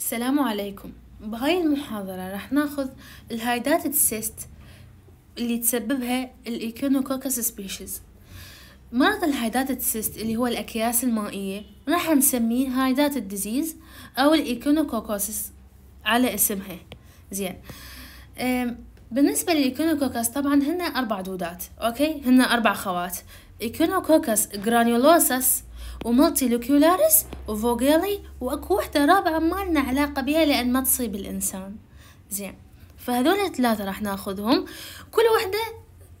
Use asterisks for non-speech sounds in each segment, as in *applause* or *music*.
السلام عليكم بهاي المحاضرة رح ناخذ الهايدات السيست اللي تسببها الايكونوكوكس سبيشيز مرض الهايدات السيست اللي هو الأكياس المائية راح نسميه هايدات الديزيز أو الايكونوكوكوسس على اسمها زين بالنسبة للإيكونوكوكس طبعا هن أربع دودات أوكي هن أربع خوات إيكونوكوكس جرانيولوسس وملتي لوكيولاريس وفوغيلي واكو وحدة رابعة ما لنا علاقة بها لان ما تصيب الانسان زين فهذول الثلاثة راح ناخذهم كل وحدة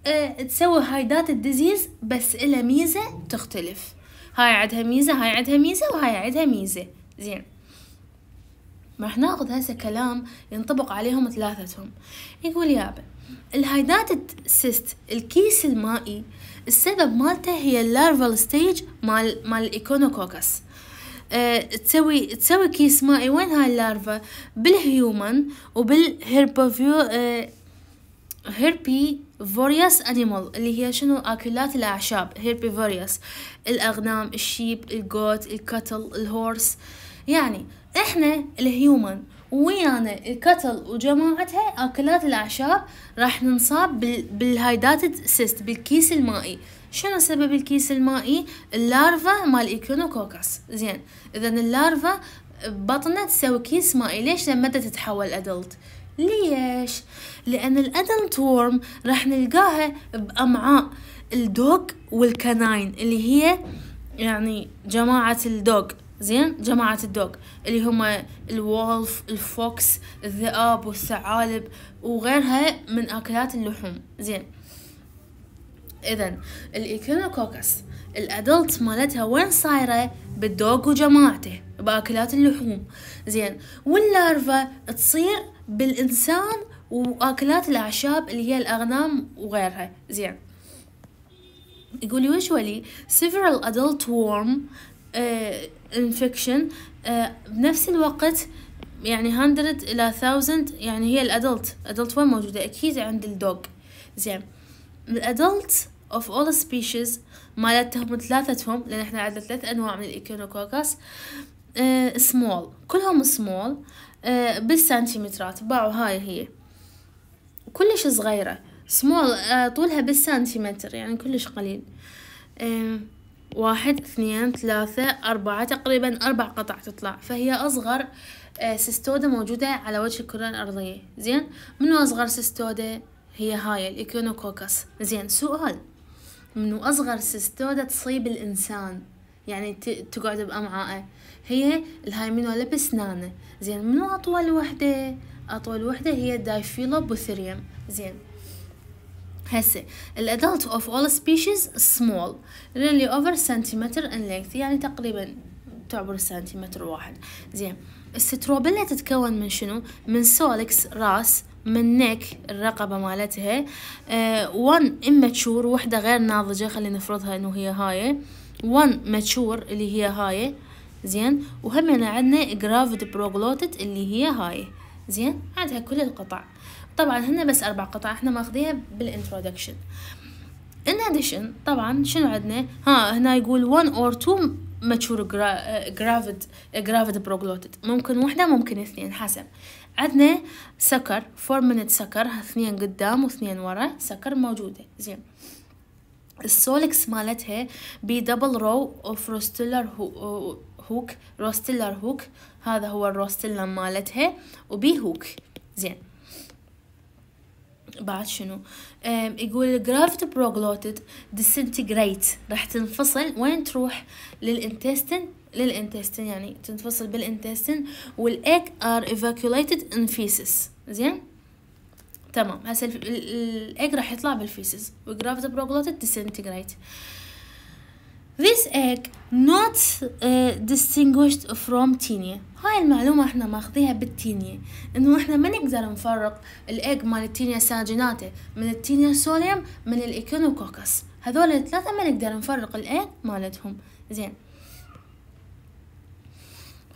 أه تسوي هايدات الديزيز بس لها ميزة تختلف هاي عندها ميزة هاي عندها ميزة وهاي عندها ميزة زين راح ناخذ هسه كلام ينطبق عليهم ثلاثتهم يقول يابا الهايدات السيست الكيس المائي السبب مالته هي اللارفال ستيج مال مال الايكونوكوكس آه، تسوي تسوي كيس مائي وين هاي اللارفا بالهيومن وبالهيربوفيو هيربي فورياس انيمال اللي هي شنو اكلات الاعشاب هيربي فورياس الاغنام الشيب الجوت الكتل الهورس يعني احنا الهيومن ويانا الكتل وجماعتها اكلات الاعشاب راح ننصاب بالهايداتد سيست بالكيس المائي شنو سبب الكيس المائي اللارفا مال ايكونوكوكس زين اذا اللارفا بطنها تسوي كيس مائي ليش لما تتحول ادلت ليش لان الادلت وورم راح نلقاها بامعاء الدوغ والكناين اللي هي يعني جماعة الدوغ زين جماعة الدوغ اللي هما الولف الفوكس الذئاب والثعالب وغيرها من أكلات اللحوم زين إذا الإيكينوكوكس الأدلت مالتها وين صايرة بالدوغ وجماعته بأكلات اللحوم زين واللارفا تصير بالإنسان وأكلات الأعشاب اللي هي الأغنام وغيرها زين يقول usually several adult worm uh, infection آه، بنفس الوقت يعني 100 إلى 1000 يعني هي الأدلت أدلت وين موجودة أكيد عند الدوغ زين الأدلت of all species مالتهم ثلاثتهم لأن احنا عندنا ثلاث أنواع من الإيكينوكوكس سمول آه، small كلهم سمول آه بالسنتيمترات باعوا هاي هي كلش صغيرة سمول آه طولها بالسنتيمتر يعني كلش قليل آه واحد اثنين ثلاثة أربعة تقريبا أربع قطع تطلع فهي أصغر آه، سستودة موجودة على وجه الكرة الأرضية زين منو أصغر سستودة هي هاي الإيكونوكوكس زين سؤال منو أصغر سستودة تصيب الإنسان يعني تقعد بأمعائه هي الهايمينولبس نانا زين منو أطول وحدة أطول وحدة هي الدايفيلوبوثيريوم زين هسه الادلت اوف اول سبيشيز small really over سنتيمتر in length يعني تقريبا تعبر سنتيمتر واحد زين الستروبيلا تتكون من شنو من سولكس راس من نيك الرقبة مالتها وان uh, اماتشور وحدة غير ناضجة خلينا نفرضها انه هي هاي وان ماتشور اللي هي هاي زين وهم عندنا جرافد بروغلوتت اللي هي هاي زين عندها كل القطع طبعا هنا بس أربع قطع احنا ماخذيها بالانترودكشن ان اديشن طبعا شنو عندنا ها هنا يقول one or two mature آه، gravid آه، gravid proglotid ممكن واحدة ممكن اثنين حسب عندنا سكر فور minute سكر اثنين قدام واثنين ورا سكر موجودة زين السولكس مالتها دبل رو اوف روستيلر هوك روستيلر هوك هذا هو الروستيلر مالتها وبي هوك زين بعد شنو يقول جرافت بروغلوتد ديسنتجريت راح تنفصل وين تروح للانتستين للانتستين يعني تنفصل بالانتستين والاك ار evacuated ان فيسس زين تمام هسه الايج راح يطلع بالفيسز وجرافت بروغلوتد ديسنتجريت This egg not uh, distinguished from tiny هاي المعلومة احنا ماخذيها بالتينيا انه احنا ما نقدر نفرق الايج مال التينية ساجيناتي من التينية سوليوم من الايكونوكوكس هذول الثلاثة ما نقدر نفرق الايج مالتهم زين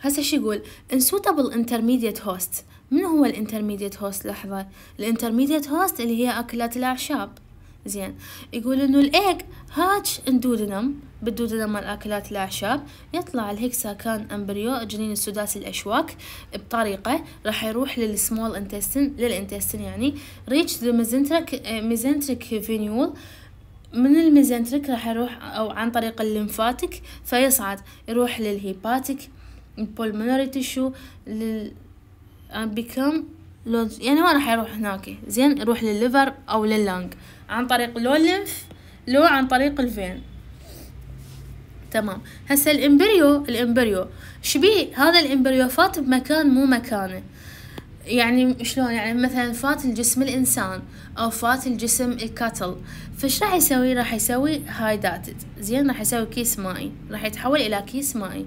هسه شو يقول unsuitable انترميديت هوست من هو الانترميديت هوست لحظة الانترميديت هوست اللي هي اكلات الاعشاب زين يقول انه الايج هاتش اندودنم بالدودنم مال اكلات الاعشاب يطلع كان امبريو جنين السداسي الاشواك بطريقه راح يروح للسمول انتستين للانتستين يعني ريتش ذا ميزنتريك ميزنتريك فينيول من الميزنتريك راح يروح او عن طريق الليمفاتيك فيصعد يروح للهيباتيك البولمونري تشو لل and become لوز يعني ما راح يروح هناك زين يروح للليفر او لللانج عن طريق لو لنف لو عن طريق الفين تمام هسه الامبريو الامبريو شبيه هذا فات بمكان مو مكانه يعني شلون يعني مثلا فات الجسم الانسان او فات الجسم الكاتل فش راح يسوي راح يسوي هايداتد زين راح يسوي كيس مائي راح يتحول الى كيس مائي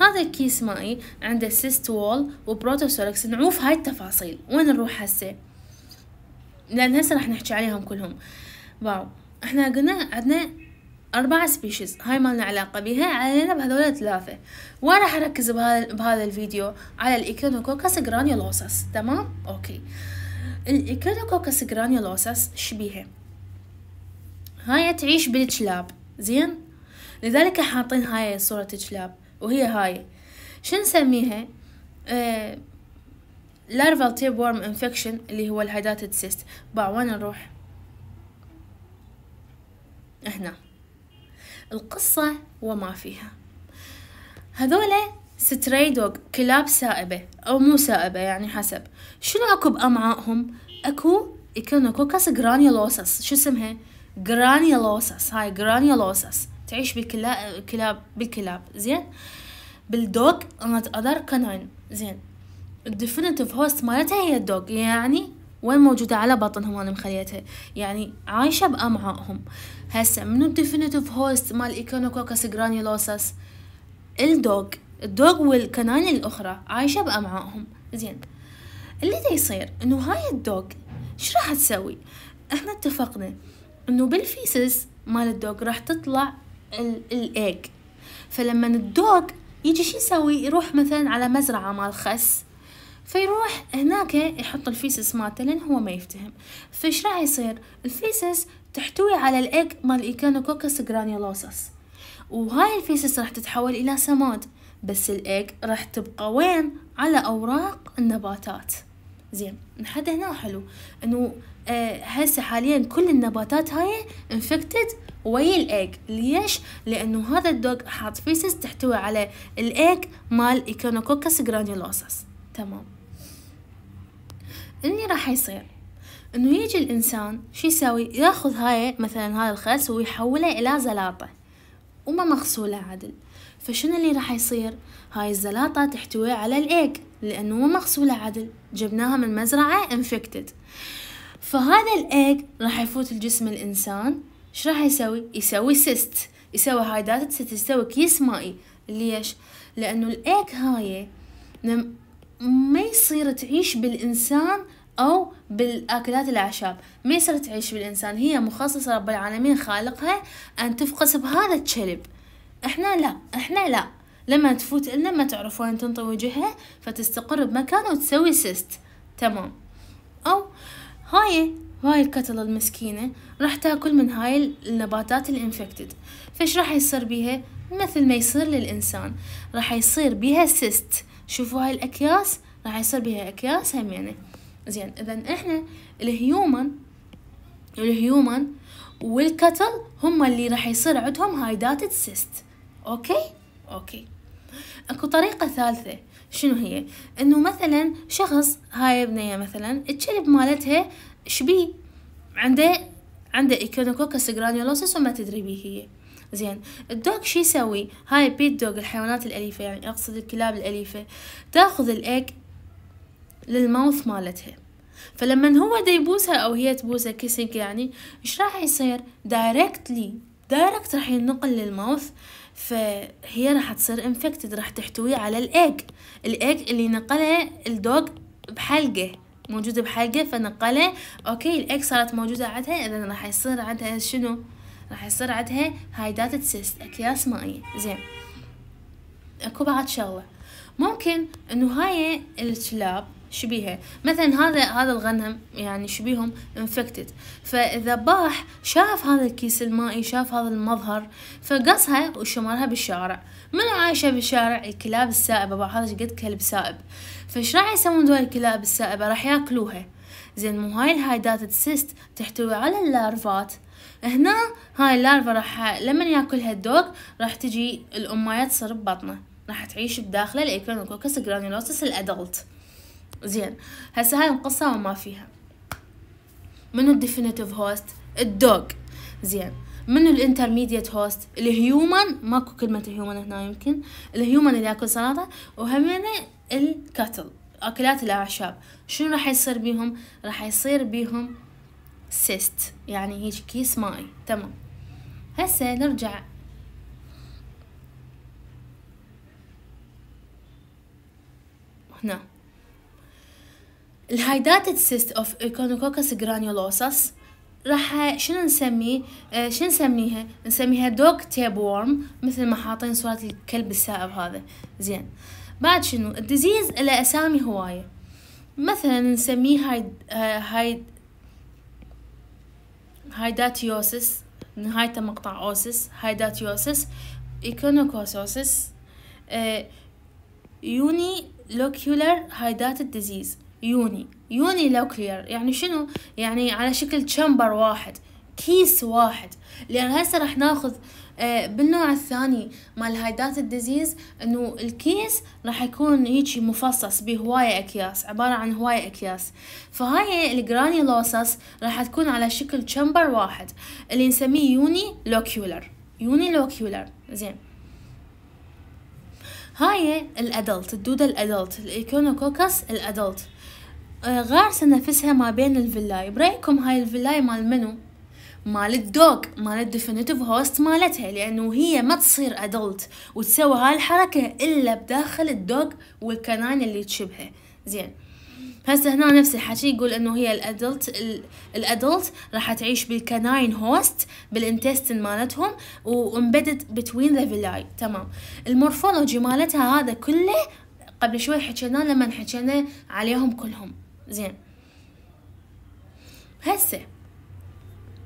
هذا الكيس مائي عنده سيست وول وبروتوسوركس نعوف هاي التفاصيل وين نروح هسه لان هسه راح نحكي عليهم كلهم واو احنا قلنا عندنا أربعة سبيشيز هاي ما لنا علاقة بها علينا بهذول الثلاثة وأنا أركز بهذا, بهذا الفيديو على الإيكينوكوكس جرانيولوسس تمام؟ أوكي الإيكينوكوكس جرانيولوسس شبيهة هاي تعيش بالكلاب زين؟ لذلك حاطين هاي صورة الجلاب وهي هاي شو نسميها؟ لارفال تيب وورم انفكشن اللي هو الهيداتد سيست باع وين نروح؟ هنا القصة وما فيها هذولا ستري دوغ كلاب سائبة أو مو سائبة يعني حسب شنو أكو بأمعائهم أكو يكونوا كوكاس جرانيولوسس شو اسمها جرانيولوسس هاي جرانيولوسس تعيش بالكلاب بالكلاب زين بالدوغ أنا أدر كنان زين الديفينيتيف هوست مالتها هي الدوغ يعني وين موجودة على بطنهم أنا مخليتها يعني عايشة بأمعائهم هسا منو الديفينيتيف هوست مال إيكونوكوكس جرانيولوسس الدوغ الدوغ والكنان الأخرى عايشة بأمعائهم زين اللي دا يصير إنه هاي الدوغ شو راح تسوي إحنا اتفقنا إنه بالفيسس مال الدوغ راح تطلع الإيج فلما الدوغ يجي شو يسوي يروح مثلا على مزرعة مال خس فيروح هناك يحط الفيسس مالته لان هو ما يفتهم فايش راح يصير الفيسس تحتوي على الايك مال ايكانوكوكس جرانيولوسس وهاي الفيسس راح تتحول الى سماد بس الايك راح تبقى وين على اوراق النباتات زين لحد هنا حلو انه آه هسه حاليا كل النباتات هاي انفكتد ويا الايج ليش لانه هذا الدوغ حاط فيسس تحتوي على الايج مال ايكونوكوكس جرانيولوسس تمام اللي راح يصير انه يجي الانسان شو يسوي ياخذ هاي مثلا هذا الخس ويحوله الى زلاطه وما مغسوله عدل فشنو اللي راح يصير هاي الزلاطة تحتوي على الايك لانه مو مغسولة عدل جبناها من مزرعة انفكتد فهذا الايك راح يفوت الجسم الانسان شو راح يسوي يسوي سيست يسوي هاي داتا تسوي كيس مائي ليش لانه الايك هاي ما يصير تعيش بالإنسان أو بالآكلات الأعشاب ما يصير تعيش بالإنسان هي مخصصة رب العالمين خالقها أن تفقس بهذا الشلب إحنا لا إحنا لا لما تفوت إلنا ما تعرف وين تنطي وجهها فتستقر بمكان وتسوي سيست تمام أو هاي هاي الكتلة المسكينة راح تاكل من هاي النباتات الانفكتد فايش راح يصير بيها مثل ما يصير للإنسان راح يصير بيها سيست شوفوا هاي الأكياس راح يصير بها أكياس همينة يعني. زين إذا إحنا الهيومن الهيومن والكتل هم اللي راح يصير عندهم هاي داتد سيست أوكي أوكي اكو طريقة ثالثة شنو هي انه مثلا شخص هاي بنية مثلا الكلب مالتها شبيه عنده عنده ايكونوكوكس جرانيولوسيس وما تدري بيه هي زين الدوغ شو يسوي هاي بيت دوغ الحيوانات الأليفة يعني أقصد الكلاب الأليفة تاخذ الإيك للموث مالتها فلما هو دا يبوسها أو هي تبوسها كيسنج يعني إيش راح يصير دايركتلي دايركت راح ينقل للماوث فهي راح تصير انفكتد راح تحتوي على الإيج الإيج اللي نقله الدوغ بحلقه موجودة بحلقة فنقله أوكي الإكس صارت موجودة عندها إذا راح يصير عندها شنو راح يصير عندها هايداتد سيست اكياس مائيه زين اكو بعد شغله ممكن انه هاي الكلاب شبيها مثلا هذا هذا الغنم يعني شبيهم انفكتد فاذا باح شاف هذا الكيس المائي شاف هذا المظهر فقصها وشمرها بالشارع من عايشه بالشارع الكلاب السائبه بعد هذا قد كلب سائب فايش راح يسوون دول الكلاب السائبه راح ياكلوها زين مو هاي الهايدات سيست تحتوي على اللارفات هنا هاي اللارفا راح لما ياكلها الدوغ راح تجي الامية تصير ببطنه راح تعيش بداخله الايكرونوكوكس جرانيولوسس الادلت زين هسه هاي القصة وما فيها منو الديفينيتيف هوست الدوغ زين منو الانترميديت هوست الهيومن ماكو كلمة الهيومن هنا يمكن الهيومن اللي ياكل سلطة وهمين الكاتل اكلات الاعشاب شنو راح يصير بيهم راح يصير بيهم cyst يعني هيك كيس ماي تمام هسه نرجع هنا الهايداتد سيست اوف ايكونوكوكس جرانيولوسس راح شنو نسميه آه، شنو نسميها نسميها دوغ تيب وورم مثل ما حاطين صورة الكلب السائب هذا زين بعد شنو الديزيز له اسامي هواية مثلا نسميه هايد آه، هايد هايداتيوسس نهاية مقطع أوسس هايداتيوسس إيكونوكوسوسس يوني لوكيولر هايدات الديزيز يوني يوني لوكيولر يعني شنو يعني على شكل تشامبر واحد كيس واحد لأن هسه راح ناخذ آه، بالنوع الثاني مال هايدات الديزيز انه الكيس راح يكون هيجي مفصص بهواية اكياس عبارة عن هواية اكياس فهاي الجرانيلوسس راح تكون على شكل تشامبر واحد اللي نسميه يوني لوكيولر يوني لوكيولر زين هاي الادلت الدودة الادلت الايكونوكوكس الادلت آه، غارسة نفسها ما بين الفيلاي برأيكم هاي الفيلاي مال منو مال الدوغ مال الديفينيتيف هوست مالتها لانه هي ما تصير ادلت وتسوي هاي الحركه الا بداخل الدوغ والكناين اللي تشبهه زين هسه هنا نفس الحكي يقول انه هي الادلت الادلت راح تعيش بالكناين هوست بالانتستين مالتهم وامبدد بتوين ذا فيلاي تمام المورفولوجي مالتها هذا كله قبل شوي حكينا لما حكينا عليهم كلهم زين هسه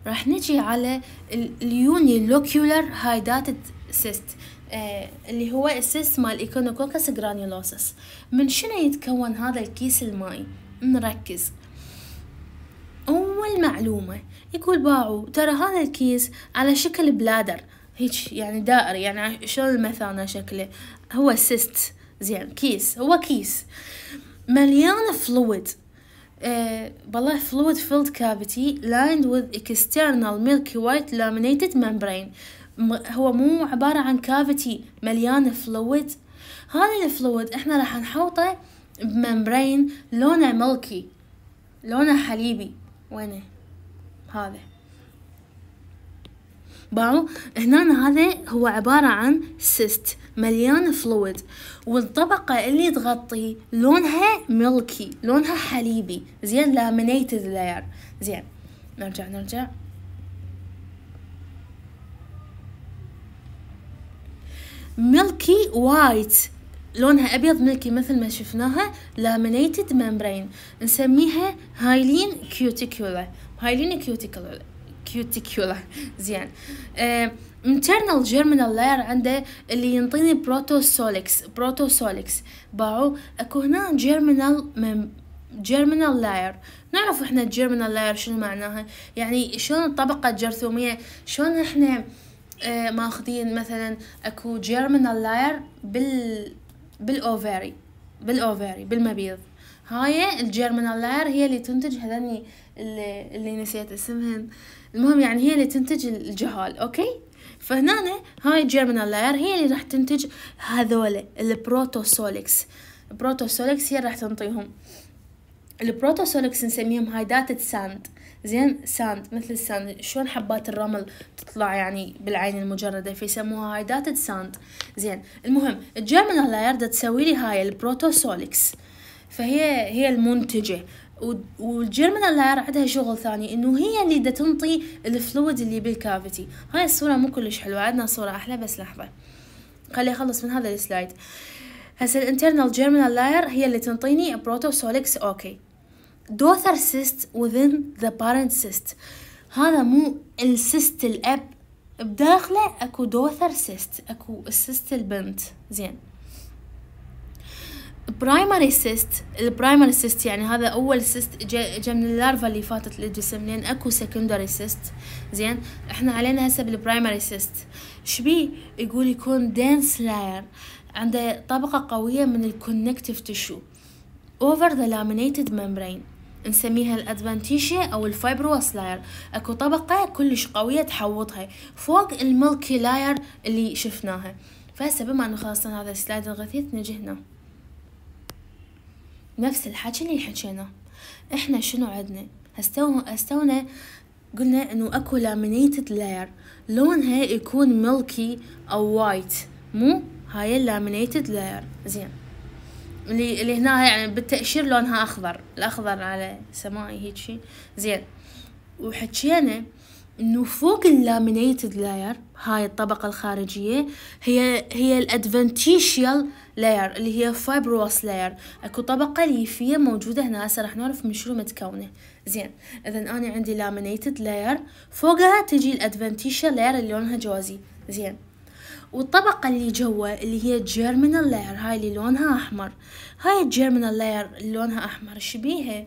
راح نجي على لوكيولر هايداتد سيست آه، اللي هو السيست مال ايكونوكوكس جرانيولوسس من شنو يتكون هذا الكيس المائي نركز اول معلومه يقول باعوا ترى هذا الكيس على شكل بلادر هيك يعني دائري يعني شلون المثانه شكله هو سيست زين كيس هو كيس مليانه فلويد والله إيه، fluid filled cavity lined with external milky white laminated membrane هو مو عبارة عن cavity مليانة fluid هذا الفلويد احنا راح نحوطه بممبرين لونه ملكي لونه حليبي وينه هذا باعوا هنا هذا هو عبارة عن سيست مليان فلويد والطبقة اللي تغطي لونها ملكي لونها حليبي زين لامينيتد لاير زين نرجع نرجع ملكي وايت لونها ابيض ملكي مثل ما شفناها لامينيتد ممبرين نسميها هايلين كيوتيكولا هايلين كيوتيكولا كيوتيكولا زين انترنال germinal لاير عنده اللي ينطيني بروتوسوليكس بروتوسوليكس باعو اكو هنا من جيرمينال لاير نعرف احنا الجيرمينال لاير شنو معناها يعني شلون الطبقه الجرثوميه شلون احنا اه ماخذين مثلا اكو جيرمينال لاير بال بالاوفري بالاوفري بالمبيض هاي الجيرمينال لاير هي اللي تنتج هذني اللي, اللي نسيت اسمهن المهم يعني هي اللي تنتج الجهال اوكي فهنا هاي جيرمينال لاير هي اللي راح تنتج هذول البروتوسوليكس البروتوسوليكس هي راح تنطيهم البروتوسوليكس نسميهم هاي ساند زين ساند مثل الساند شلون حبات الرمل تطلع يعني بالعين المجردة فيسموها هاي داتة ساند زين المهم الجيرمينال لاير تسوي لي هاي البروتوسوليكس فهي هي المنتجة والجيرمينال لاير عندها شغل ثاني انه هي اللي دا تنطي الفلويد اللي بالكافيتي هاي الصوره مو كلش حلوه عندنا صوره احلى بس لحظه خلي اخلص من هذا السلايد هسه الانترنال جيرمينال لاير هي اللي تنطيني بروتوسوليكس اوكي دوثر سيست within the parent سيست هذا مو السيست الاب بداخله اكو دوثر سيست اكو السيست البنت زين برايمري سيست البرايمري سيست يعني هذا اول سيست جا, جا من اللارفا اللي فاتت للجسم لان اكو سكندري سيست زين احنا علينا هسه بالبرايمري سيست شبيه يقول يكون دنس لاير عنده طبقة قوية من الكونكتيف تشو over the laminated membrane نسميها الادفانتيشيا او الفايبروس لاير اكو طبقة كلش قوية تحوطها فوق الملكي لاير اللي شفناها فهسه بما انه خلصنا هذا السلايد الغثيث نجي هنا نفس الحكي اللي حكينا احنا شنو عدنا هستونا هستونا قلنا انه اكو لامينيتد لاير لونها يكون ملكي او وايت مو هاي اللامينيتد لاير زين اللي اللي هنا يعني بالتأشير لونها اخضر الاخضر على سمائي هيك شي زين وحكينا انه فوق اللامينيتد لاير هاي الطبقة الخارجية هي هي الادفنتيشيال لاير اللي هي فايبروس لاير اكو طبقة ليفية موجودة هنا هسه راح نعرف من شنو متكونة زين اذا انا عندي لامينيتد لاير فوقها تجي الادفنتيشا لاير اللي لونها جوزي زين والطبقة اللي جوا اللي هي جيرمينال لاير هاي اللي لونها احمر هاي الجيرمينال لاير اللي لونها احمر شبيهة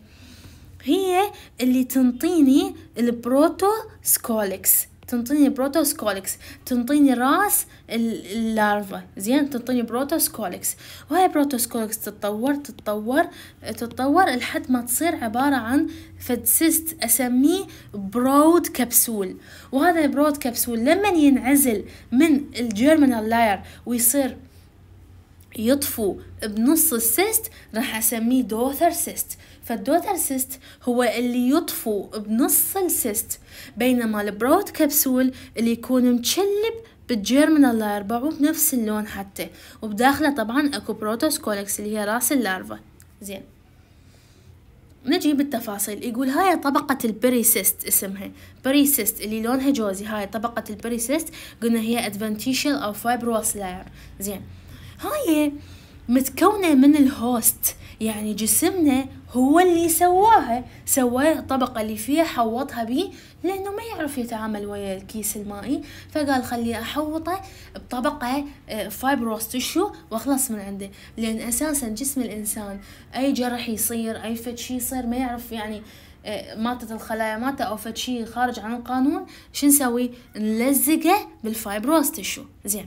هي اللي تنطيني البروتو سكولكس تنطيني بروتوسكوليكس تنطيني راس اللارفا زين تنطيني بروتوسكوليكس وهاي بروتوسكوليكس تتطور تتطور تتطور لحد ما تصير عبارة عن فد سيست اسميه برود كبسول وهذا البرود كبسول لما ينعزل من الجيرمينال لاير ويصير يطفو بنص السيست راح اسميه دوثر سيست فالدوتر سيست هو اللي يطفو بنص السيست بينما البرود كبسول اللي يكون مشلب بالجيرمنا لارفا وبنفس اللون حتى وبداخله طبعا اكو كولكس اللي هي راس اللارفا زين نجي بالتفاصيل يقول هاي طبقة البريسيست اسمها بريسيست اللي لونها جوزي هاي طبقة البريسيست قلنا هي ادفنتيشل او فايبروس لاير زين هاي متكونة من الهوست يعني جسمنا هو اللي سواها سواه الطبقة اللي فيها حوطها بيه لأنه ما يعرف يتعامل ويا الكيس المائي فقال خليه أحوطه بطبقة فايبروس آه، تشو وأخلص من عنده لأن أساسا جسم الإنسان أي جرح يصير أي فد شي يصير ما يعرف يعني آه، ماتت الخلايا ماتة أو فد شي خارج عن القانون شو نسوي نلزقه بالفايبروس تشو زين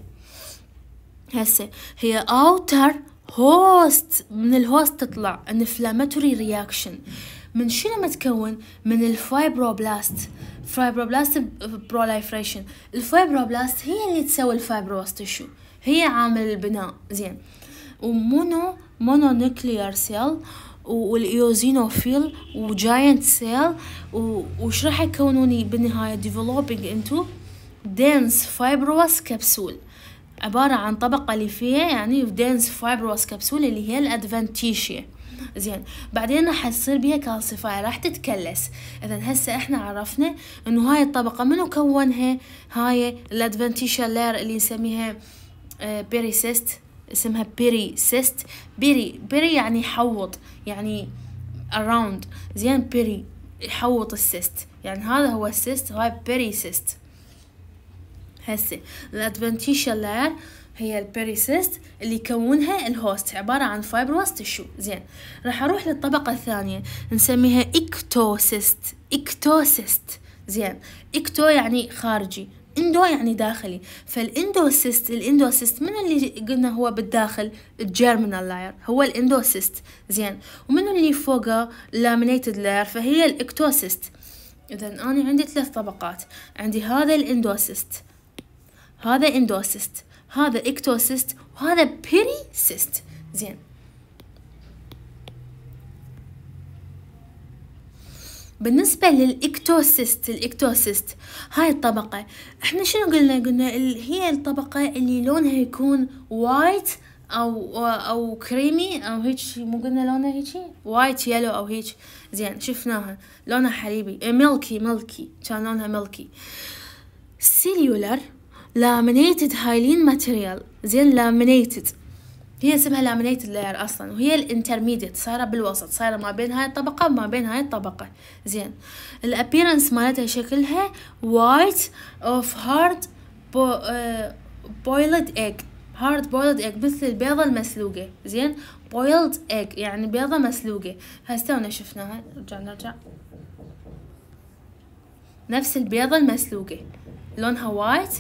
هسه هي أوتر هوست من الهوست تطلع انفلاماتوري رياكشن من شنو متكون من الفايبروبلاست فايبروبلاست بروليفريشن الفايبروبلاست هي اللي تسوي الفايبروست شو هي عامل البناء زين ومونو مونو نوكليار سيل والايوزينوفيل وجاينت سيل وش راح يكونوني بالنهايه ديفلوبينج انتو دنس فايبروس كبسول عبارة عن طبقة اللي فيها يعني دينس فايبروس كبسولة اللي هي الأدفنتيشيا زين بعدين راح تصير بيها كالسيفاي راح تتكلس اذا هسه احنا عرفنا انه هاي الطبقه منو كونها هاي الادفنتيشيا لير اللي نسميها بيريسيست آه، اسمها بيريسيست بيري بيري يعني حوط يعني اراوند زين بيري يحوط السيست يعني هذا هو السيست هاي بيريسيست هسه الادفنتيشال هي البيريسيست اللي يكونها الهوست عبارة عن فايبروس تشو زين راح اروح للطبقة الثانية نسميها اكتوسيست اكتوسيست زين اكتو يعني خارجي اندو يعني داخلي فالاندوسيست الاندوسيست من اللي قلنا هو بالداخل الجيرمينال لاير هو الاندوسيست زين ومن اللي فوقه لامينيتد لاير فهي الاكتوسيست اذا انا عندي ثلاث طبقات عندي هذا الاندوسيست هذا اندوسيست هذا اكتوسيست وهذا بيريسيست زين بالنسبة للإكتوسيست الإكتوسيست هاي الطبقة احنا شنو قلنا قلنا هي الطبقة اللي لونها يكون وايت او او كريمي او هيك مو قلنا لونها هيك وايت يلو او هيك زين شفناها لونها حليبي ملكي آه، ملكي كان لونها ملكي سيليولر laminated هايلين material زين laminated هي اسمها laminated layer اصلا وهي الانترميديت صايره بالوسط صايره ما بين هاي الطبقه وما بين هاي الطبقه زين الابيرنس مالتها شكلها white of hard آه، boiled egg هارد بويلد ايج مثل البيضة المسلوقة زين بويلد ايج يعني بيضة مسلوقة انا شفناها نرجع نرجع نفس البيضة المسلوقة لونها وايت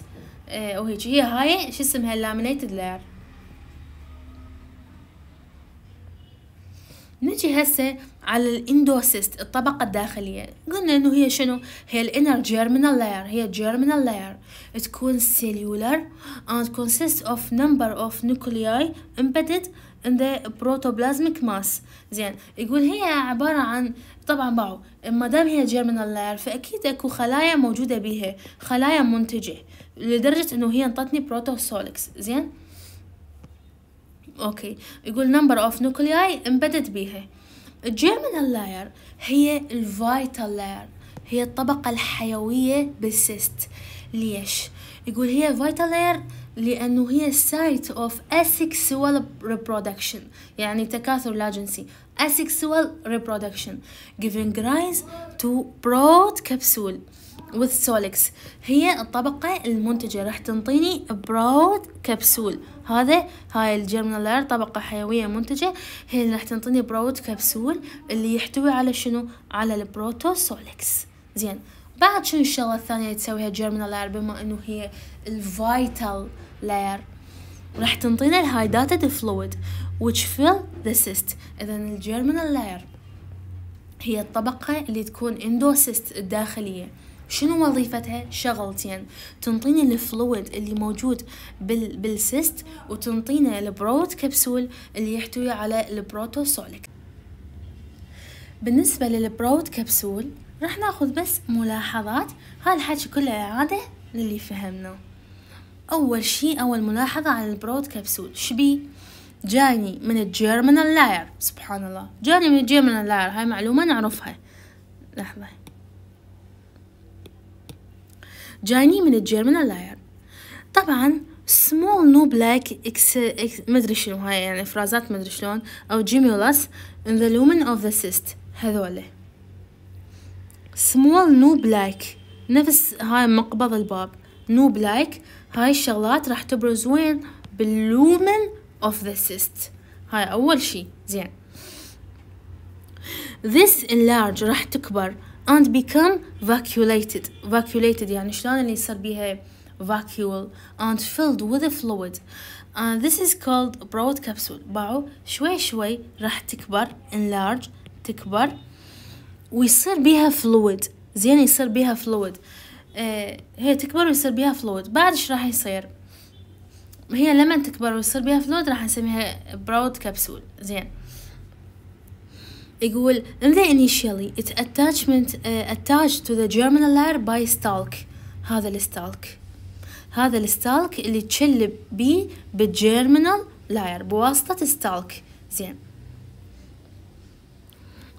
آه، وهيك هي هاي شو اسمها اللامينيتد لاير نجي هسه على الاندوسيست الطبقة الداخلية قلنا انه هي شنو هي الانر جيرمينال لاير هي جيرمينال لاير تكون سيلولار اند كونسيست اوف نمبر اوف nuclei امبيدد ان ذا بروتوبلازميك ماس زين يقول هي عبارة عن طبعا باعوا ما دام هي جيرمينال لاير فاكيد اكو خلايا موجودة بيها خلايا منتجة لدرجة انه هي انطتني بروتوسولكس زين اوكي يقول number of nuclei embedded بيها germinal لاير هي vital لاير هي الطبقة الحيوية بالسيست ليش؟ يقول هي vital لاير لأنه هي سايت اوف asexual reproduction يعني تكاثر لا جنسي asexual reproduction giving rise to broad capsule والسولكس هي الطبقة المنتجة راح تنطيني براود كبسول هذا هاي الجيرمنال لاير طبقة حيوية منتجة هي اللي راح تنطيني براود كبسول اللي يحتوي على شنو على البروتوسولكس زين بعد شنو الشغلة الثانية تسويها الجيرمنال لاير بما انه هي الفايتال لاير راح تنطينا hydrated فلويد which fill the cyst اذا الجيرمنال لاير هي الطبقة اللي تكون اندوسيست الداخلية شنو وظيفتها شغلتين تنطينا الفلويد اللي موجود بال بالسيست وتنطينا البروت كبسول اللي يحتوي على البروتوسوليك بالنسبة للبروت كبسول راح ناخذ بس ملاحظات هذا الحكي كله إعادة للي فهمناه أول شيء أول ملاحظة على البروت كبسول شبيه جاني من الجيرمنال لاير سبحان الله جاني من الجيرمنال لاير هاي معلومة نعرفها لحظة جاني من الجيرمان لاير طبعا سمول نو بلاك اكس مدري شنو هاي يعني فرازات مدري شلون او جيميولاس ان ذا لومن اوف ذا سيست هذول سمول نو بلاك نفس هاي مقبض الباب نو بلاك هاي الشغلات راح تبرز وين باللومن اوف ذا سيست هاي اول شي زين this enlarge راح تكبر and become vacuolated vacuolated يعني شلون اللي يصير بيها vacuole and filled with a fluid and this is called broad capsule باعو شوي شوي راح تكبر enlarge تكبر ويصير بيها fluid زين يصير بيها fluid uh, هي تكبر ويصير بيها fluid بعد ايش راح يصير هي لما تكبر ويصير بيها fluid راح نسميها broad capsule زين يقول in the initially its attachment uh, attached to the germinal layer by stalk هذا الستالك هذا الستالك اللي تشلب بيه بالجيرمينال لاير بواسطة ستالك زين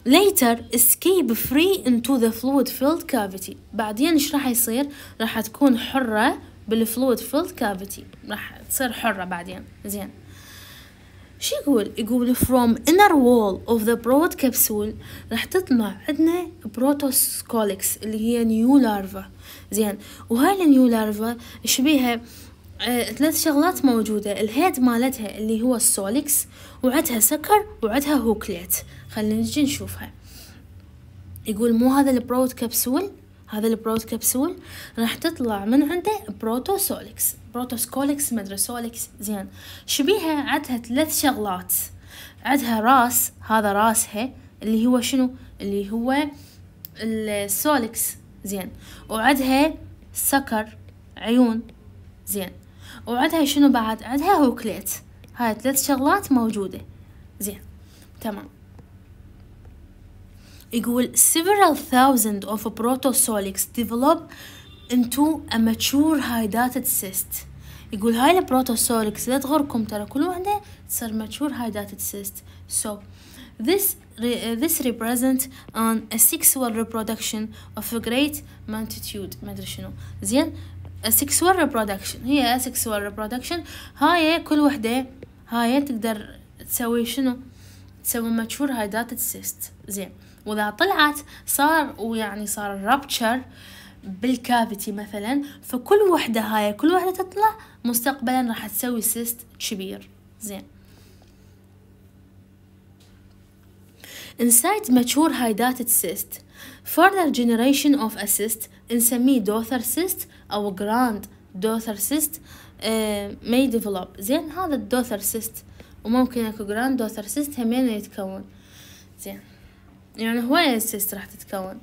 later escape free into the fluid filled cavity بعدين ايش راح يصير راح تكون حرة بالفلويد filled cavity راح تصير حرة بعدين زين شو يقول يقول from inner wall of the broad capsule راح تطلع عندنا بروتوسكوليكس اللي هي نيو لارفا زين وهاي النيو لارفا شبيها آه، ثلاث شغلات موجودة الهيد مالتها اللي هو السوليكس وعدها سكر وعدها هوكليت خلينا نجي نشوفها يقول مو هذا البروت كبسول هذا البروت كبسول راح تطلع من عنده بروتوسولكس بروتوسكولكس مدري سولكس زين شبيها عندها ثلاث شغلات عندها راس هذا راسها اللي هو شنو اللي هو السولكس زين وعدها سكر عيون زين وعدها شنو بعد عدها هوكليت هاي ثلاث شغلات موجودة زين تمام يقول several thousand of protosolics develop into a mature hydrated cyst يقول هاي البروتوسولكس لا تغركم ترى كل وحدة تصير mature hydrated cyst so this this represent on a sexual reproduction of a great magnitude ما ادري شنو زين asexual reproduction هي asexual reproduction هاي كل وحدة هاي تقدر تسوي شنو تسوي mature hydrated cyst زين واذا طلعت صار ويعني صار رابتشر بالكافيتي مثلا فكل وحدة هاي كل وحدة تطلع مستقبلا راح تسوي سيست كبير زين Inside mature hydatid cyst Further generation of a cyst نسميه دوثر cyst أو grand دوثر cyst uh, may develop زين هذا الدوثر cyst وممكن اكو grand دوثر cyst همين يتكون زين يعني هواية السيست راح تتكون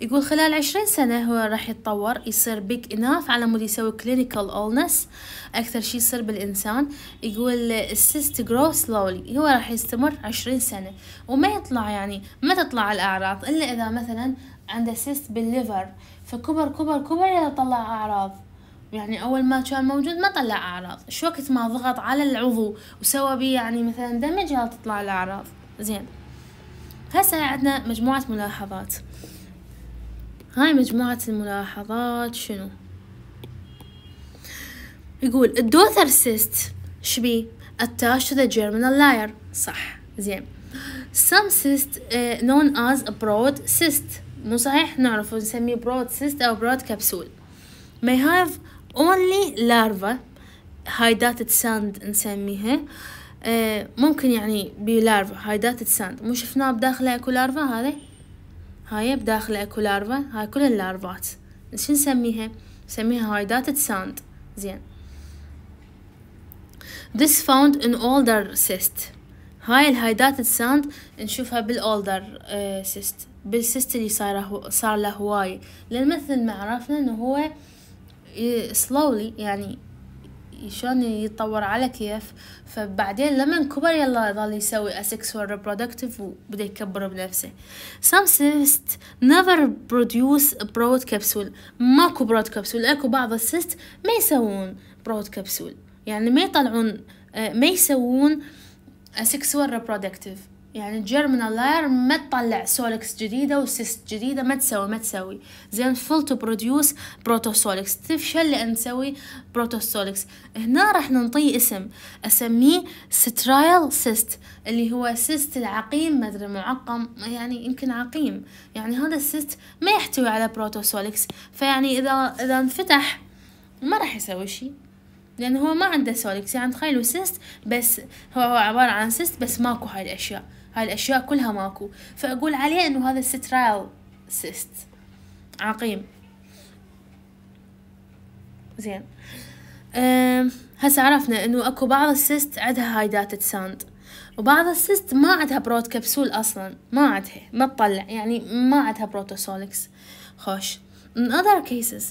يقول خلال عشرين سنة هو راح يتطور يصير بيك اناف على مود يسوي كلينيكال اولنس اكثر شي يصير بالانسان يقول السيست جرو سلولي هو راح يستمر عشرين سنة وما يطلع يعني ما تطلع الاعراض الا اذا مثلا عنده سيست بالليفر فكبر كبر كبر يلا طلع اعراض يعني أول ما كان موجود ما طلع أعراض شو وقت ما ضغط على العضو وسوى بيه يعني مثلا دمج تطلع الأعراض زين هسه عندنا مجموعة ملاحظات هاي مجموعة الملاحظات شنو يقول الدوثر سيست شبيه attached to the germinal layer صح زين some cyst uh, known as broad cyst مو صحيح نعرفه نسميه broad cyst أو broad capsule may have only larva هايداتد ساند نسميها آه، ممكن يعني بلارفا هايداتد ساند مو شفناه بداخله اكو لارفا هذا هاي بداخله اكو لارفا هاي كل اللارفات شو نسميها نسميها هايداتد ساند زين This found in older cyst هاي الهايداتد ساند نشوفها بالأولدر آه cyst بالسيست اللي صار صار له هواي لان مثل ما عرفنا انه هو slowly يعني شلون يتطور على كيف فبعدين لما كبر يلا ظل يسوي اسكسوال ريبرودكتيف وبدا يكبر بنفسه سام سيست نيفر برودوس برود كبسول ماكو برود كبسول اكو بعض السيست ما يسوون برود كبسول يعني ما يطلعون آه، ما يسوون اسكسوال ريبرودكتيف يعني جيرمنال لاير ما تطلع سولكس جديدة وسيست جديدة ما تسوي ما تسوي زين فل تو بروديوس بروتوسولكس تفشل لأن تسوي بروتوسولكس هنا راح ننطيه اسم أسميه سترايل سيست اللي هو سيست العقيم ما أدري معقم يعني يمكن عقيم يعني هذا السيست ما يحتوي على بروتوسولكس فيعني إذا إذا انفتح ما راح يسوي شيء لأن هو ما عنده سولكس يعني تخيلوا سيست بس هو, هو عبارة عن سيست بس ماكو هاي الأشياء هاي الأشياء كلها ماكو فأقول عليه أنه هذا سترايل سيست عقيم زين هسه عرفنا انه اكو بعض السيست عندها هاي داتا ساند وبعض السيست ما عندها بروت كبسول اصلا ما عندها ما تطلع يعني ما عندها بروتوسولكس خوش in other cases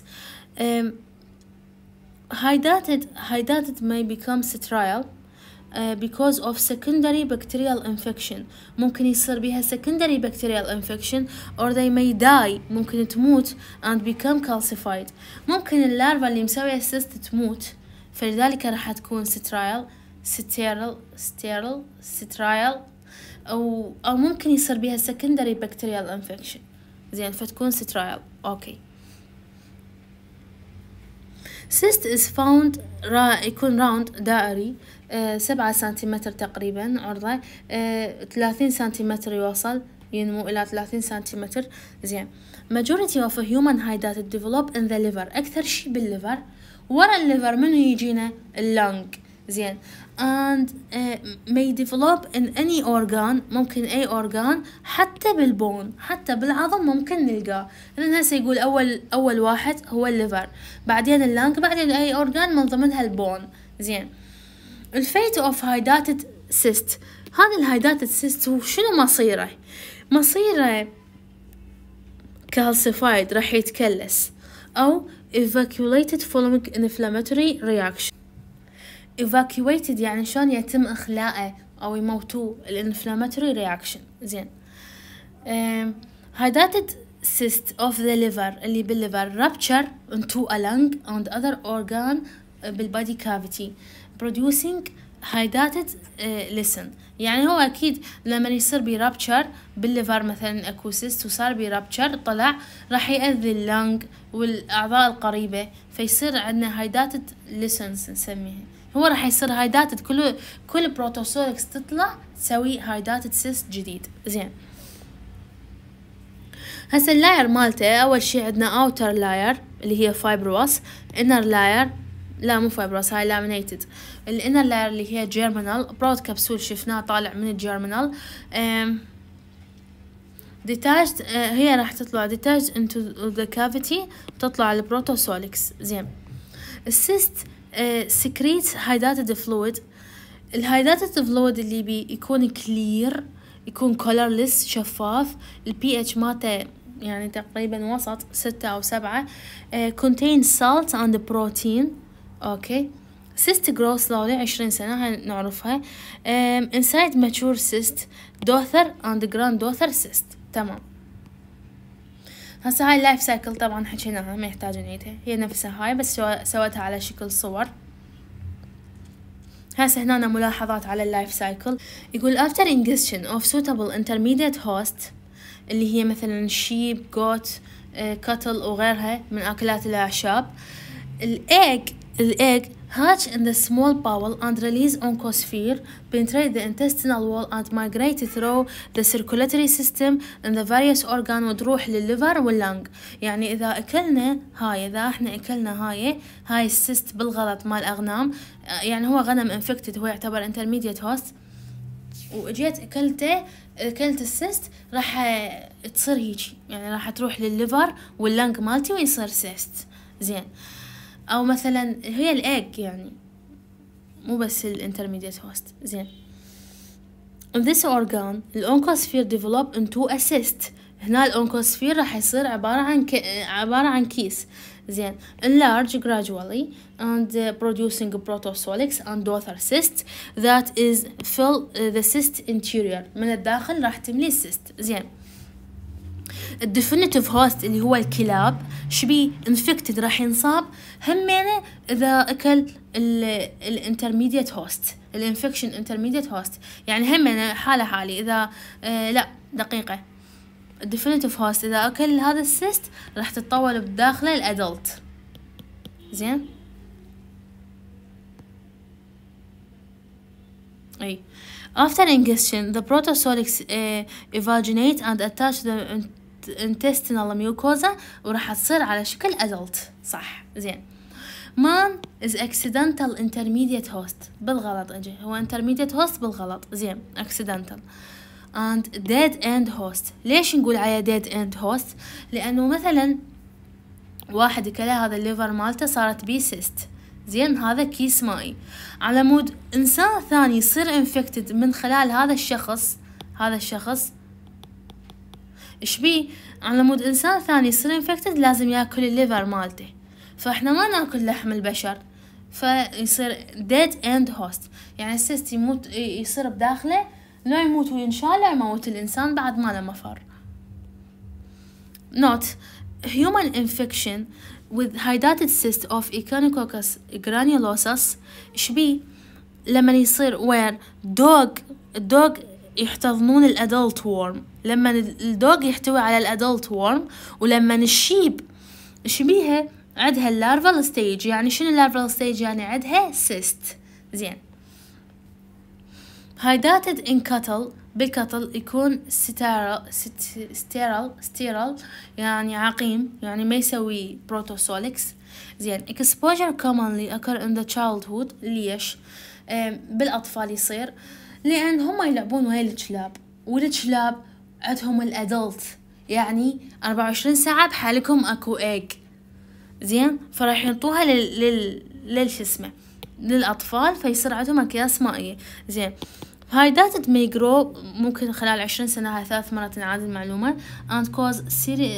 um, hydrated hydrated may become sterile because of secondary bacterial infection ممكن يصير بها secondary bacterial infection or they may die ممكن تموت and become calcified ممكن اللارفا اللي مسوية cyst تموت فلذلك راح تكون سترايل سترايل سترايل سترايل أو أو ممكن يصير بها secondary bacterial infection زين فتكون سترايل أوكي okay. cyst is found را يكون راوند دائري آه، سبعة سنتيمتر تقريبا عرضه آه، ثلاثين سنتيمتر يوصل ينمو يعني إلى ثلاثين سنتيمتر زين majority of human hydate develop in the liver أكثر شي بالليفر ورا الليفر منو يجينا اللونج زين and uh, may develop in any organ ممكن أي organ حتى بالبون حتى بالعظم ممكن نلقاه لأن هسه يقول أول أول واحد هو الليفر بعدين اللانك بعدين أي organ من ضمنها البون زين الفيت اوف هايداتد سيست هذا الهايداتد سيست هو شنو مصيره مصيره كالسيفايد راح يتكلس او evacuated following inflammatory reaction evacuated يعني شلون يتم إخلاءه أو يموتوه الانفلاماتوري رياكشن زين hydrated سيست اوف ذا ليفر اللي بالليفر رابتشر into a lung اند اذر اورجان بالبادي كافيتي producing hydrated آه، listen يعني هو اكيد لما يصير بي رابتشر بالليفر مثلا اكو سيست وصار رابتشر طلع راح ياذي اللانج والاعضاء القريبه فيصير عندنا هايداتد ليسنس نسميها هو راح يصير داتا كل كل بروتوسولكس تطلع تسوي داتا سيست جديد زين هسه اللاير مالته اول شي عندنا اوتر لاير اللي هي فايبروس انر لاير لا مو فايبروس هاي لامينيتد الانر لاير اللي هي جيرمينال برود كبسول شفناه طالع من الجيرمينال أه، ديتاشت هي راح تطلع ديتاشت انتو ذا كافيتي تطلع البروتوسولكس زين السيست سكريت هايدريتد فلويد الهايدريتد فلويد اللي بي يكون كلير يكون كولرلس شفاف البي اتش مالته يعني تقريبا وسط ستة أو سبعة آه، contain سالت and protein أوكي cyst جروس لولي عشرين سنة هاي نعرفها inside mature cyst daughter and دوثر cyst تمام هسه هاي اللايف سايكل طبعا حكيناها ما يحتاج نعيدها هي نفسها هاي بس سويتها على شكل صور هسه هنا ملاحظات على اللايف سايكل يقول after ingestion of suitable intermediate host اللي هي مثلا شيب جوت كتل وغيرها من اكلات الاعشاب الايج الايج hatch in the small bowel and release oncosphere, penetrate the intestinal wall and migrate through the circulatory system in the various organ وتروح للليفر واللنج يعني إذا أكلنا هاي إذا إحنا أكلنا هاي هاي السيست بالغلط مال أغنام آه، يعني هو غنم انفكتد هو يعتبر intermediate host واجيت اكلته اكلت السيست راح تصير هيجي يعني راح تروح للليفر واللنج مالتي ويصير سيست زين او مثلا هي الاج يعني مو بس الانترميديت هوست زين In this organ, الأونكوسفير develop into a cyst. هنا الأونكوسفير راح يصير عبارة عن ك... عبارة عن كيس زين enlarge gradually and producing protosolids and daughter cyst that is fill the cyst interior من الداخل راح تملي السيست زين الديفينيتيف هوست اللي هو الكلاب شبي انفكتد راح ينصاب همينة اذا اكل الانترميديت هوست الانفكشن انترميديت هوست يعني همينة حاله حالي اذا آه لا دقيقه الديفينيتيف هوست اذا اكل هذا السيست راح تتطور بداخله الادلت زين اي After ingestion, the protozoic uh, evaginate and attach the intestinal mucosa وراح تصير على شكل adult صح زين man is accidental intermediate host بالغلط اجي هو intermediate host بالغلط زين accidental and dead end host ليش نقول عليه dead end host لانه مثلا واحد كلا هذا الليفر مالته صارت بي سيست زين هذا كيس مائي على مود انسان ثاني يصير انفكتد من خلال هذا الشخص هذا الشخص ايش بي على مود انسان ثاني يصير انفكتد لازم ياكل الليفر مالته فاحنا ما ناكل لحم البشر فيصير ديد اند هوست يعني السيست يموت يصير بداخله لا يموت وينشال يموت الانسان بعد ما له مفر نوت human infection with hydatid cyst of Echinococcus granulosus شبيه لما يصير وين dog dog يحتضنون الادلت وورم لما الدوغ يحتوي على الادلت وورم ولما الشيب شبيها عندها اللارفال ستيج يعني شنو اللارفال ستيج يعني عندها سيست زين هايداتد ان كاتل بالكتل يكون ستيرال ستيرال يعني عقيم يعني ما يسوي بروتوسوليكس زين exposure commonly occur in the childhood ليش بالأطفال يصير لان هما يلعبون ويا الكلاب والكلاب عندهم الادلت يعني 24 ساعة بحالكم اكو ايج زين فراح ينطوها لل لل, اسمه للاطفال فيصير عندهم اكياس مائية زين هاي ذات ميجرو ممكن خلال عشرين سنة هاي ثلاث مرات تنعاد المعلومة and cause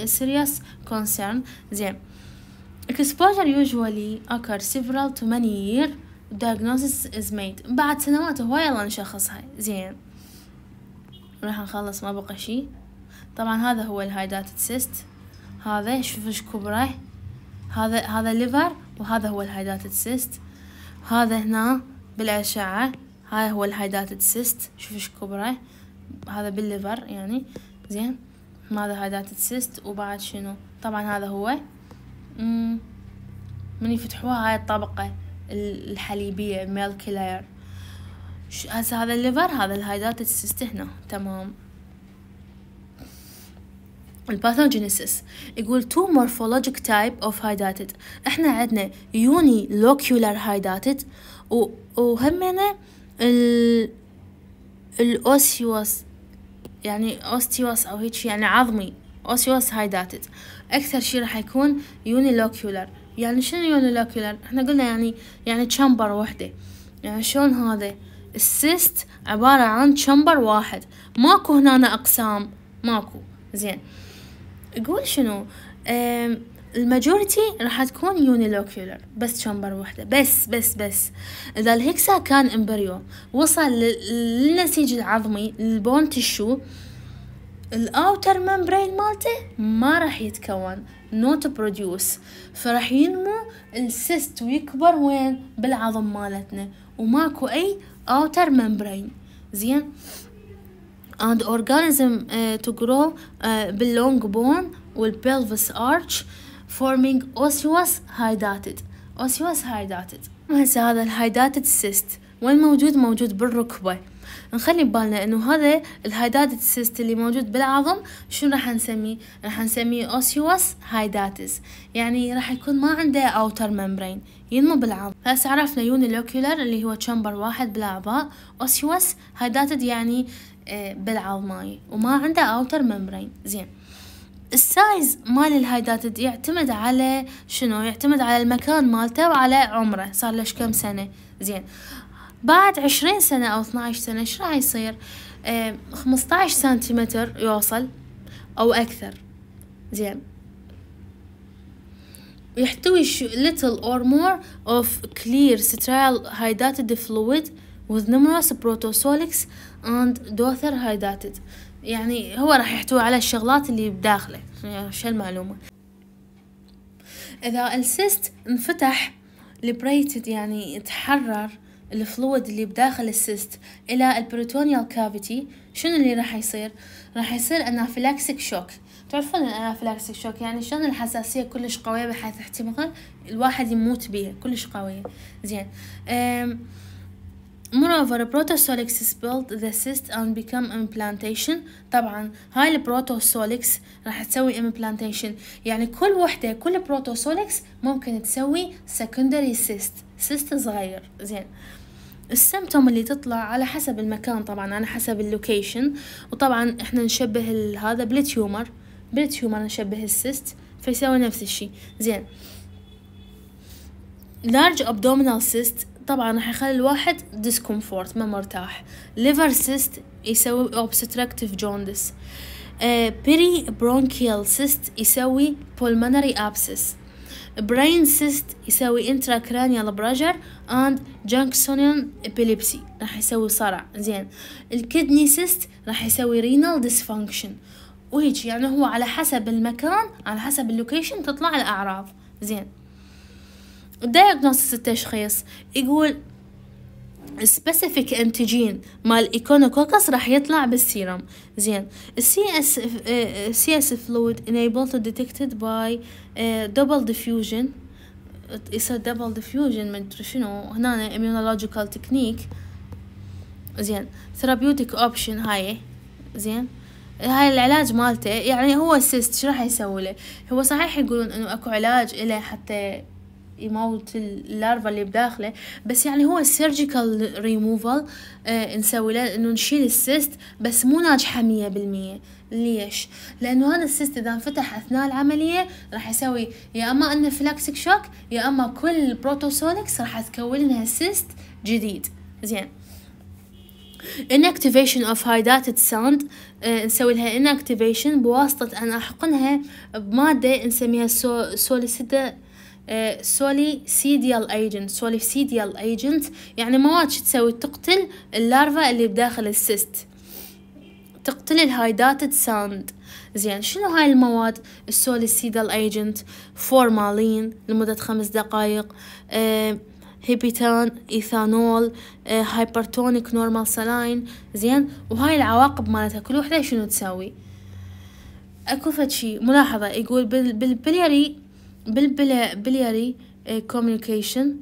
serious concern زين exposure usually occurs several to many years diagnosis is made بعد سنوات هواية الله هاي زين راح نخلص ما بقى شي طبعا هذا هو الهايداتد سيست هذا شوف ايش كبره هذا هذا ليفر وهذا هو الهايداتد سيست هذا هنا بالأشعة هاي هو الهايداتد سيست شوف ايش كبره هذا بالليفر يعني زين ماذا هايداتد سيست وبعد شنو طبعا هذا هو من يفتحوها هاي الطبقة الحليبية ميل كيلير هسا هذا الليفر هذا الهايدات السيست هنا تمام الباثوجينيسيس يقول تو مورفولوجيك تايب اوف hydatid احنا عندنا يوني لوكيولار hydatid وهمنا ال الاوسيوس يعني اوستيوس او هيك يعني عظمي اوسيوس هايداتد اكثر شيء راح يكون يوني لوكيولار يعني شنو يونولاكولر يعني احنا قلنا يعني يعني تشامبر وحده يعني شلون هذا السيست عبارة عن تشامبر واحد ماكو هنا أقسام ماكو زين يقول شنو الماجورتي راح تكون يونيلوكيولر بس تشامبر وحدة بس بس بس إذا الهكسا كان إمبريو وصل للنسيج العظمي للبون تشو الأوتر ممبرين مالته ما راح يتكون not produce فراح ينمو السيست ويكبر وين بالعظم مالتنا وماكو أي outer membrane زين and organism uh, to grow uh, باللونج بون والبelvis arch forming osseous hydatid osseous hydatid هسه *laughs* هذا الهايداتد cyst وين موجود موجود بالركبه نخلي ببالنا انه هذا الهايداتد سيست اللي موجود بالعظم شو راح نسميه راح نسميه اوسيوس هايداتس يعني راح يكون ما عنده اوتر ممبرين ينمو بالعظم هسه عرفنا يوني الاوكيولر اللي هو تشامبر واحد بالاعضاء اوسيوس هايداتد يعني آه، بالعظماي وما عنده اوتر ممبرين زين السايز مال الهايداتد يعتمد على شنو يعتمد على المكان مالته وعلى عمره صار له كم سنه زين بعد عشرين سنة أو عشر سنة إيش راح يصير خمسطعش سنتيمتر يوصل أو أكثر زين يحتوي little or more of clear sterile hydrated fluid with numerous protosolics and daughter hydrated يعني هو راح يحتوي على الشغلات اللي بداخله شو المعلومة إذا السيست انفتح liberated يعني تحرر الفلويد اللي بداخل السيست الى البريتونيال كافيتي شنو اللي راح يصير راح يصير انافلاكسيك شوك تعرفون الانافلاكسيك شوك يعني شلون الحساسيه كلش قويه بحيث احتمال الواحد يموت بيها كلش قويه زين Moreover, protosolix is built the cyst and become implantation. طبعا هاي البروتوسولكس راح تسوي implantation يعني كل وحدة كل بروتوسولكس ممكن تسوي secondary cyst cyst صغير زين السمتوم اللي تطلع على حسب المكان طبعا على حسب اللوكيشن وطبعا احنا نشبه هذا بالتيومر بالتيومر نشبه السيست فيسوي نفس الشيء زين لارج ابدومينال سيست طبعا راح يخلي الواحد discomfort ما مرتاح ليفر سيست يسوي اوبستراكتيف جوندس uh, برونكيال سيست يسوي pulmonary ابسس brain cyst يساوي intracranial براجر and junction epilepsy راح يسوي صرع زين الكدني cyst راح يسوي renal dysfunction وهيك يعني هو على حسب المكان على حسب اللوكيشن تطلع الأعراض زين الدايجنوستس التشخيص يقول سبيسيفيك انتيجين مال ايكونوكوكس راح يطلع بالسيروم زين السي اس سي اس فلويد انيبل تو ديتكتد باي دبل ديفيوجن يصير دبل ديفيوجن من شنو هنا اميونولوجيكال تكنيك زين ثيرابيوتيك اوبشن هاي زين هاي العلاج مالته يعني هو السيست شو راح يسوي له هو صحيح يقولون انه اكو علاج له حتى يموت اللارفا اللي بداخله بس يعني هو السيرجيكال ريموفال آه نسوي له انه نشيل السيست بس مو ناجحه مية بالمية ليش لانه هذا السيست اذا انفتح اثناء العمليه راح يسوي يا اما انفلاكسيك شوك يا اما كل بروتوسونكس راح تكون لها سيست جديد زين inactivation of hydrated sand آه نسوي لها inactivation بواسطة أن أحقنها بمادة نسميها سوليسيدا آه، سوليسيديال ايجنت سوليسيديال ايجنت يعني مواد شو تسوي تقتل اللارفا اللي بداخل السيست تقتل الهايداتد ساند زين شنو هاي المواد السوليسيدال ايجنت فورمالين لمدة خمس دقائق آه، هيبيتان ايثانول آه، هايبرتونيك نورمال سلاين زين وهاي العواقب مالتها كل وحده شنو تسوي اكو فد شي ملاحظه يقول بالبلياري بالبلياري كوميونيكيشن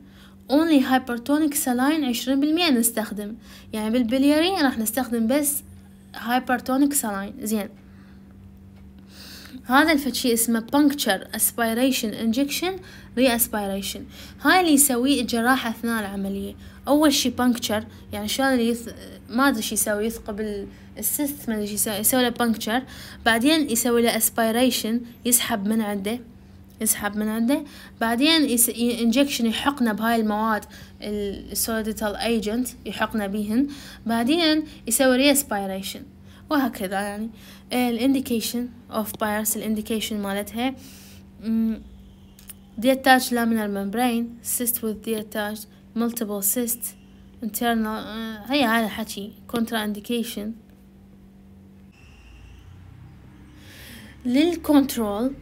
اونلي هايبرتونيك سلاين عشرين بالمية نستخدم يعني بالبلياري راح نستخدم بس هايبرتونيك سلاين زين هذا الفتشي اسمه بانكتشر اسبيريشن انجكشن ري اسبيريشن هاي اللي يسويه الجراح اثناء العمليه اول شي بانكتشر يعني شلون اللي يث... ما ادري شو يسوي يثقب السيست ما ادري شو يسوي يسوي له بانكتشر بعدين يسوي له اسبيريشن يسحب من عنده يسحب من عنده بعدين انجكشن يحقنا بهاي المواد السوليديتال ايجنت يحقنا بيهن بعدين يسوي ريسبيريشن وهكذا يعني الانديكيشن اوف بايرس الانديكيشن مالتها detached laminar membrane cyst with detached ملتيبل سيست انترنال هي هذا الحكي انديكيشن للكنترول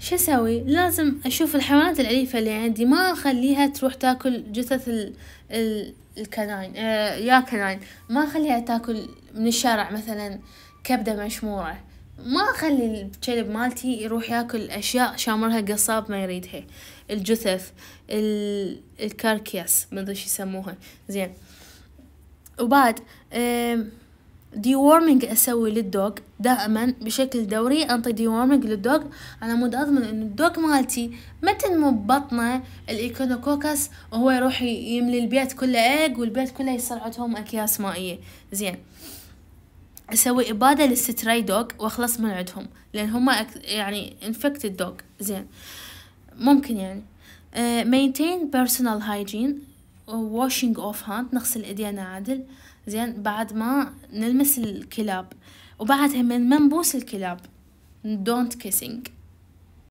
شو اسوي لازم اشوف الحيوانات الاليفه اللي عندي ما اخليها تروح تاكل جثث ال... ال... الكناين آه يا كناين ما اخليها تاكل من الشارع مثلا كبده مشموره ما اخلي الكلب مالتي يروح ياكل اشياء شامرها قصاب ما يريدها الجثث ال... الكاركياس ما ادري شو يسموها زين وبعد آه دي وورمينج أسوي للدوغ دائما بشكل دوري أنطي دي وورمينج للدوغ على مود أضمن إن الدوغ مالتي ما تنمو ببطنه الإيكونوكوكس وهو يروح يملي البيت كله إيج والبيت كله يصير عندهم أكياس مائية زين أسوي إبادة للستراي دوغ وأخلص من عندهم لأن هم يعني infected dog زين ممكن يعني مينتين بيرسونال هايجين واشينج اوف هاند نغسل إيدينا عادل زين بعد ما نلمس الكلاب وبعدها من منبوس الكلاب دونت كيسينج